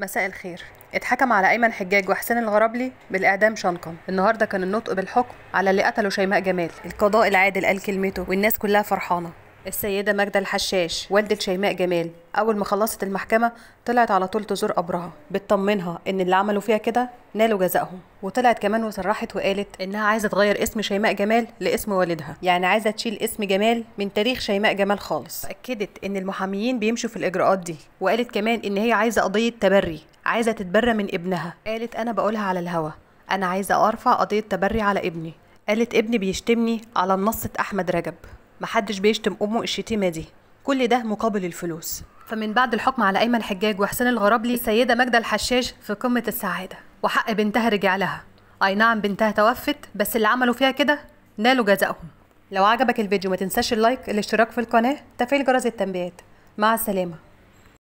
مساء الخير اتحكم على ايمن حجاج وحسين الغرابلي بالاعدام شنقا النهارده كان النطق بالحكم على اللي قتلوا شيماء جمال القضاء العادل قال كلمته والناس كلها فرحانه السيدة ماجدة الحشاش والدة شيماء جمال أول ما خلصت المحكمة طلعت على طول تزور قبرها بتطمنها إن اللي عملوا فيها كده نالوا جزائهم وطلعت كمان وصرحت وقالت إنها عايزة تغير اسم شيماء جمال لاسم والدها يعني عايزة تشيل اسم جمال من تاريخ شيماء جمال خالص أكدت إن المحاميين بيمشوا في الإجراءات دي وقالت كمان إن هي عايزة قضية تبري عايزة تتبرى من ابنها قالت أنا بقولها على الهوا أنا عايزة أرفع قضية تبري على ابني قالت ابني بيشتمني على منصة أحمد رجب محدش بيشتم امه الشتيمه دي كل ده مقابل الفلوس فمن بعد الحكم على ايمن حجاج وحسين الغرابلي السيده ماجده الحشاش في قمه السعاده وحق بنتها رجع لها اي نعم بنتها توفت بس اللي عملوا فيها كده نالوا جزاءهم لو عجبك الفيديو ما تنساش اللايك الاشتراك في القناه تفعيل جرس التنبيهات مع السلامه